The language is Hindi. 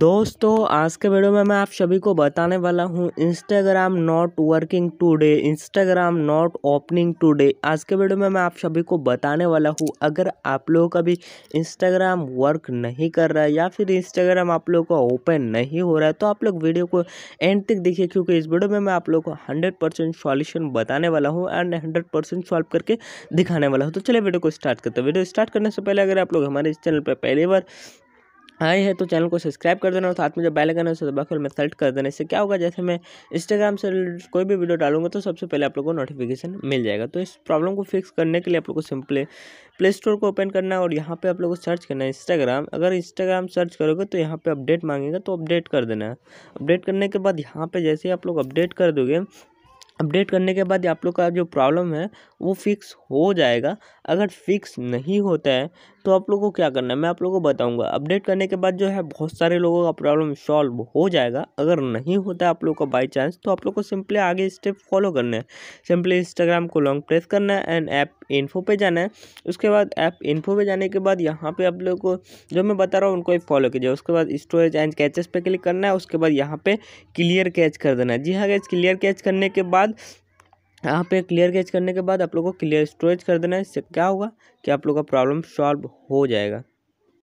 दोस्तों आज के वीडियो में मैं आप सभी को बताने वाला हूँ Instagram not working today Instagram not opening today आज के वीडियो में मैं आप सभी को बताने वाला हूँ अगर आप लोगों का भी इंस्टाग्राम वर्क नहीं कर रहा है या फिर इंस्टाग्राम आप लोगों का ओपन नहीं हो रहा है तो आप लोग वीडियो को एंड तक देखिए क्योंकि इस वीडियो में मैं आप लोग को हंड्रेड परसेंट सॉल्यूशन बताने वाला हूँ एंड हंड्रेड परसेंट सॉल्व करके दिखाने वाला हूँ तो चलिए वीडियो को स्टार्ट करते हैं वीडियो स्टार्ट करने से पहले अगर आप लोग हमारे इस चैनल पर पहली बार आए हैं तो चैनल को सब्सक्राइब कर देना और साथ में जो बेल आइकन है उसे दबाकर मैं सेलेक्ट कर देना इससे क्या होगा जैसे मैं इंस्टाग्राम से कोई भी वीडियो डालूंगा तो सबसे पहले आप लोगों को नोटिफिकेशन मिल जाएगा तो इस प्रॉब्लम को फिक्स करने के लिए आप लोगों को सिंपली प्ले स्टोर को ओपन करना है और यहाँ पर आप लोग को सर्च करना है इंस्टाग्राम अगर इंस्टाग्राम सर्च करोगे तो यहाँ पर अपडेट मांगेगा तो अपडेट कर देना है अपडेट करने के बाद यहाँ पर जैसे ही आप लोग अपडेट कर दोगे अपडेट करने के बाद आप लोग का जो प्रॉब्लम है वो फिक्स हो जाएगा अगर फिक्स नहीं होता है तो आप लोग को क्या करना है मैं आप लोगों को बताऊंगा अपडेट करने के बाद जो है बहुत सारे लोगों का प्रॉब्लम सॉल्व हो जाएगा अगर नहीं होता है आप लोग का बाई चांस तो आप लोग को सिंपली आगे स्टेप फॉलो करना है सिंपली इंस्टाग्राम को लॉन्ग प्रेस करना है एंड ऐप इन्फो पे जाना है उसके बाद ऐप इन्फो पे जाने के बाद यहाँ पे आप लोग को जो मैं बता रहा हूँ उनको फॉलो कीजिए उसके बाद स्टोरेज एंड कैचेस पे क्लिक करना है उसके बाद यहाँ पे क्लियर कैच कर देना है जी हाँ गैस क्लियर कैच करने के बाद यहाँ पे क्लियर कैच करने के बाद आप लोग को क्लियर स्टोरेज कर देना है इससे क्या होगा कि आप लोग का प्रॉब्लम सॉल्व हो जाएगा